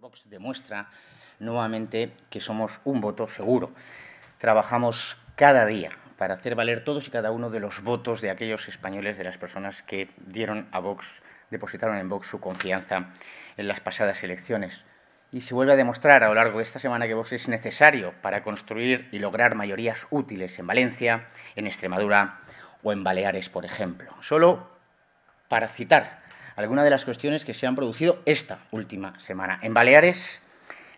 Vox demuestra nuevamente que somos un voto seguro. Trabajamos cada día para hacer valer todos y cada uno de los votos de aquellos españoles, de las personas que dieron a Vox, depositaron en Vox su confianza en las pasadas elecciones. Y se vuelve a demostrar a lo largo de esta semana que Vox es necesario para construir y lograr mayorías útiles en Valencia, en Extremadura o en Baleares, por ejemplo. Solo para citar algunas de las cuestiones que se han producido esta última semana. En Baleares,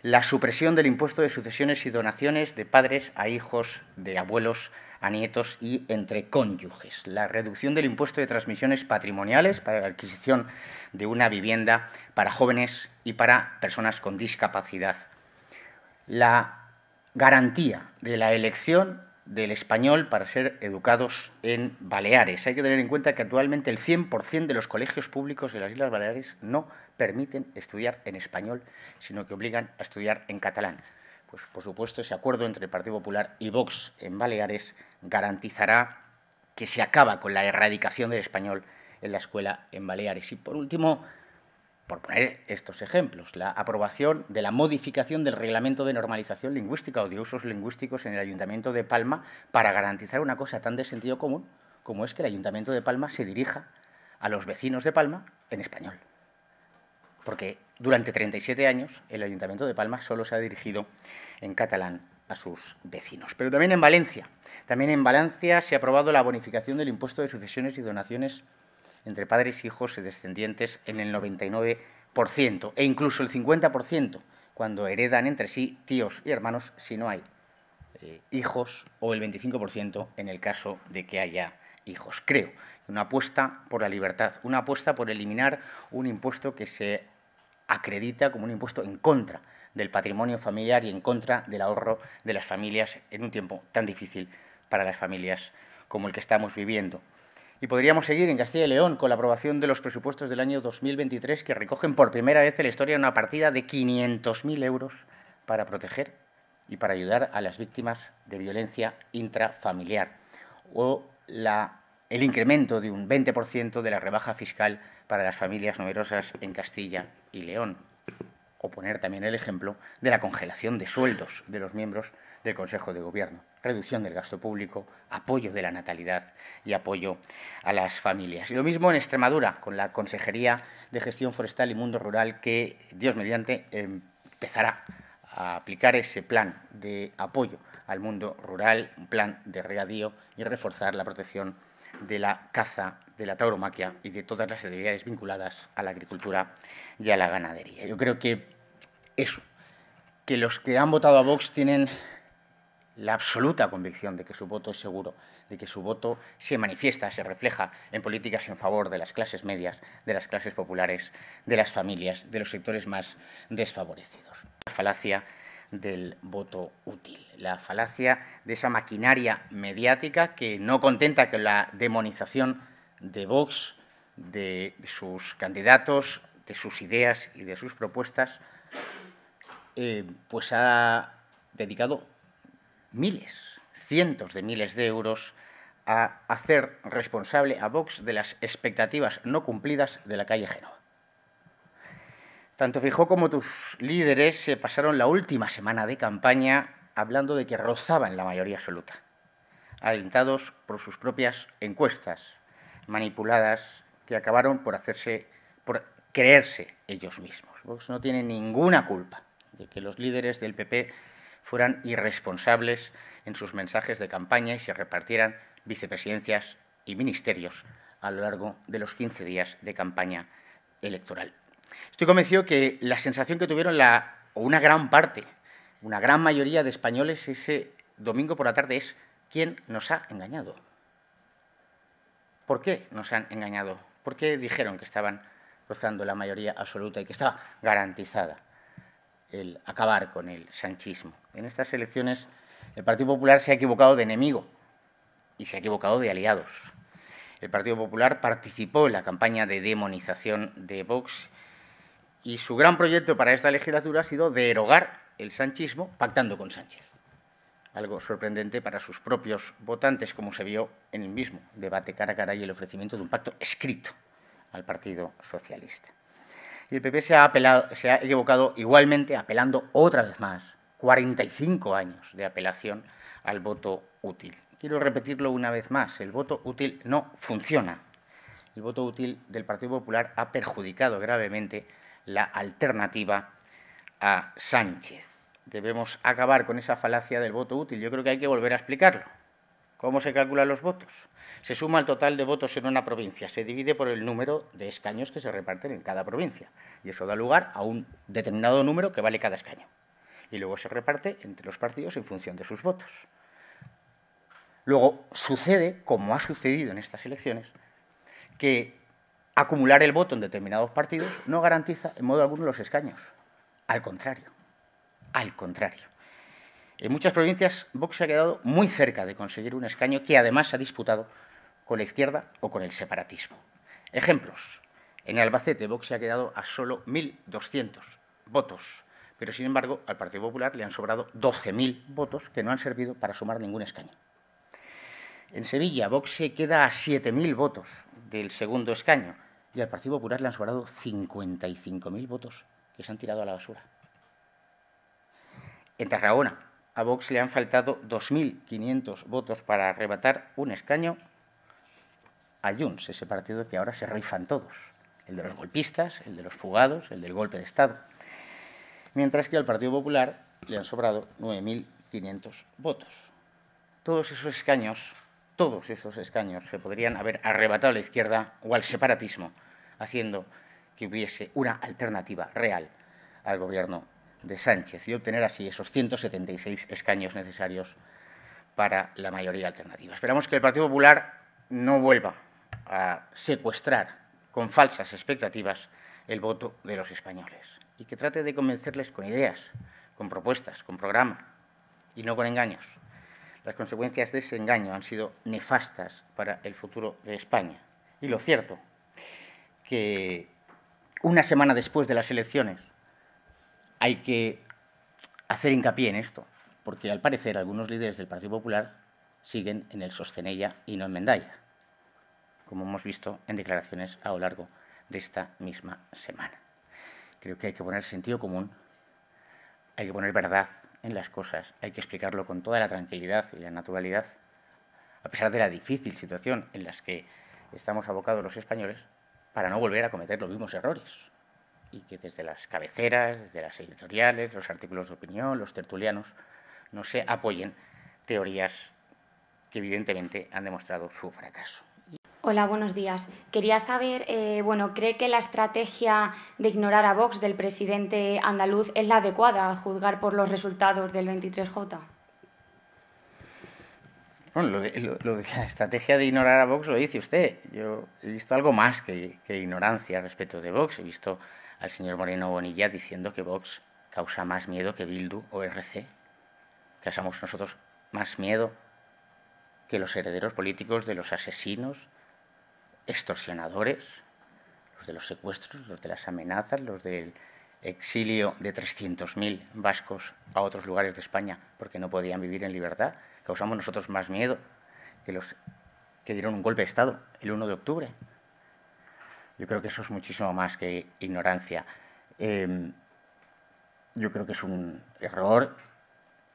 la supresión del impuesto de sucesiones y donaciones de padres a hijos, de abuelos a nietos y entre cónyuges, la reducción del impuesto de transmisiones patrimoniales para la adquisición de una vivienda para jóvenes y para personas con discapacidad, la garantía de la elección del español para ser educados en Baleares. Hay que tener en cuenta que actualmente el 100% de los colegios públicos de las Islas Baleares no permiten estudiar en español, sino que obligan a estudiar en catalán. Pues por supuesto, ese acuerdo entre el Partido Popular y Vox en Baleares garantizará que se acaba con la erradicación del español en la escuela en Baleares. Y por último, por poner estos ejemplos, la aprobación de la modificación del reglamento de normalización lingüística o de usos lingüísticos en el Ayuntamiento de Palma para garantizar una cosa tan de sentido común como es que el Ayuntamiento de Palma se dirija a los vecinos de Palma en español. Porque durante 37 años el Ayuntamiento de Palma solo se ha dirigido en catalán a sus vecinos. Pero también en Valencia. También en Valencia se ha aprobado la bonificación del impuesto de sucesiones y donaciones entre padres, e hijos y descendientes en el 99% e incluso el 50% cuando heredan entre sí tíos y hermanos si no hay eh, hijos o el 25% en el caso de que haya hijos. Creo una apuesta por la libertad, una apuesta por eliminar un impuesto que se acredita como un impuesto en contra del patrimonio familiar y en contra del ahorro de las familias en un tiempo tan difícil para las familias como el que estamos viviendo. Y podríamos seguir en Castilla y León con la aprobación de los presupuestos del año 2023 que recogen por primera vez en la historia una partida de 500.000 euros para proteger y para ayudar a las víctimas de violencia intrafamiliar. O el incremento de un 20% de la rebaja fiscal para las familias numerosas en Castilla y León. O poner también el ejemplo de la congelación de sueldos de los miembros del Consejo de Gobierno reducción del gasto público, apoyo de la natalidad y apoyo a las familias. Y lo mismo en Extremadura, con la Consejería de Gestión Forestal y Mundo Rural, que, Dios mediante, empezará a aplicar ese plan de apoyo al mundo rural, un plan de regadío y reforzar la protección de la caza, de la tauromaquia y de todas las actividades vinculadas a la agricultura y a la ganadería. Yo creo que eso, que los que han votado a Vox tienen la absoluta convicción de que su voto es seguro, de que su voto se manifiesta, se refleja en políticas en favor de las clases medias, de las clases populares, de las familias, de los sectores más desfavorecidos. La falacia del voto útil, la falacia de esa maquinaria mediática que no contenta con la demonización de Vox, de sus candidatos, de sus ideas y de sus propuestas, eh, pues ha dedicado miles, cientos de miles de euros a hacer responsable a Vox de las expectativas no cumplidas de la calle Génova. Tanto Fijó como tus líderes se pasaron la última semana de campaña hablando de que rozaban la mayoría absoluta, alentados por sus propias encuestas manipuladas que acabaron por hacerse, por creerse ellos mismos. Vox no tiene ninguna culpa de que los líderes del PP fueran irresponsables en sus mensajes de campaña y se repartieran vicepresidencias y ministerios a lo largo de los 15 días de campaña electoral. Estoy convencido que la sensación que tuvieron la, una gran parte, una gran mayoría de españoles ese domingo por la tarde es quién nos ha engañado. ¿Por qué nos han engañado? ¿Por qué dijeron que estaban rozando la mayoría absoluta y que estaba garantizada el acabar con el sanchismo. En estas elecciones el Partido Popular se ha equivocado de enemigo y se ha equivocado de aliados. El Partido Popular participó en la campaña de demonización de Vox y su gran proyecto para esta legislatura ha sido derogar el sanchismo pactando con Sánchez. Algo sorprendente para sus propios votantes, como se vio en el mismo debate cara a cara y el ofrecimiento de un pacto escrito al Partido Socialista. Y el PP se ha, apelado, se ha equivocado igualmente apelando otra vez más, 45 años de apelación al voto útil. Quiero repetirlo una vez más, el voto útil no funciona. El voto útil del Partido Popular ha perjudicado gravemente la alternativa a Sánchez. Debemos acabar con esa falacia del voto útil. Yo creo que hay que volver a explicarlo. ¿Cómo se calculan los votos? se suma el total de votos en una provincia, se divide por el número de escaños que se reparten en cada provincia, y eso da lugar a un determinado número que vale cada escaño. Y luego se reparte entre los partidos en función de sus votos. Luego sucede, como ha sucedido en estas elecciones, que acumular el voto en determinados partidos no garantiza en modo alguno los escaños. Al contrario, al contrario. En muchas provincias, Vox se ha quedado muy cerca de conseguir un escaño que además ha disputado con la izquierda o con el separatismo. Ejemplos. En Albacete, Vox se ha quedado a solo 1.200 votos, pero sin embargo al Partido Popular le han sobrado 12.000 votos que no han servido para sumar ningún escaño. En Sevilla, Vox se queda a 7.000 votos del segundo escaño y al Partido Popular le han sobrado 55.000 votos que se han tirado a la basura. En Tarragona, a Vox le han faltado 2.500 votos para arrebatar un escaño a Junts, ese partido que ahora se rifan todos, el de los golpistas, el de los fugados, el del golpe de Estado. Mientras que al Partido Popular le han sobrado 9.500 votos. Todos esos escaños, todos esos escaños se podrían haber arrebatado a la izquierda o al separatismo, haciendo que hubiese una alternativa real al gobierno de Sánchez y obtener así esos 176 escaños necesarios para la mayoría alternativa. Esperamos que el Partido Popular no vuelva a secuestrar con falsas expectativas el voto de los españoles y que trate de convencerles con ideas, con propuestas, con programa y no con engaños. Las consecuencias de ese engaño han sido nefastas para el futuro de España. Y lo cierto, que una semana después de las elecciones, hay que hacer hincapié en esto, porque al parecer algunos líderes del Partido Popular siguen en el sostenella y no en Mendaya, como hemos visto en declaraciones a lo largo de esta misma semana. Creo que hay que poner sentido común, hay que poner verdad en las cosas, hay que explicarlo con toda la tranquilidad y la naturalidad, a pesar de la difícil situación en la que estamos abocados los españoles, para no volver a cometer los mismos errores y que desde las cabeceras, desde las editoriales, los artículos de opinión, los tertulianos, no se apoyen teorías que evidentemente han demostrado su fracaso. Hola, buenos días. Quería saber, eh, bueno, ¿cree que la estrategia de ignorar a Vox del presidente andaluz es la adecuada a juzgar por los resultados del 23J? Bueno, lo de, la estrategia de ignorar a Vox lo dice usted. Yo he visto algo más que, que ignorancia respecto de Vox. He visto al señor Moreno Bonilla diciendo que Vox causa más miedo que Bildu o RC. Causamos nosotros más miedo que los herederos políticos de los asesinos, extorsionadores, los de los secuestros, los de las amenazas, los del exilio de 300.000 vascos a otros lugares de España porque no podían vivir en libertad causamos nosotros más miedo que los que dieron un golpe de Estado el 1 de octubre. Yo creo que eso es muchísimo más que ignorancia. Em, yo creo que es un error,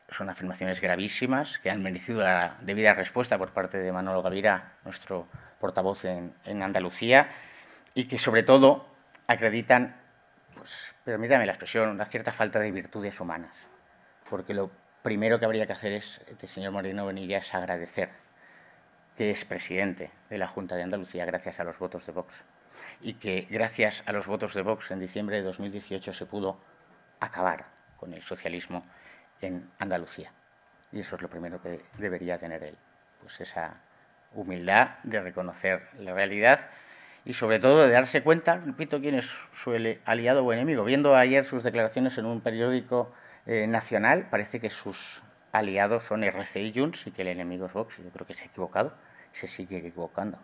son afirmaciones gravísimas que han merecido la debida respuesta por parte de Manolo Gavira, nuestro portavoz en, Andalucía, y que sobre todo acreditan, pues, permítame la expresión, una cierta falta de virtudes humanas. Porque lo primero que habría que hacer es, el este señor Moreno Benilla, es agradecer que es presidente de la Junta de Andalucía gracias a los votos de Vox y que gracias a los votos de Vox en diciembre de 2018 se pudo acabar con el socialismo en Andalucía. Y eso es lo primero que debería tener él, pues esa humildad de reconocer la realidad y sobre todo de darse cuenta, repito, quién es su aliado o enemigo. Viendo ayer sus declaraciones en un periódico eh, nacional parece que sus aliados son RCI y Junts y que el enemigo es Vox. Yo creo que se ha equivocado, se sigue equivocando.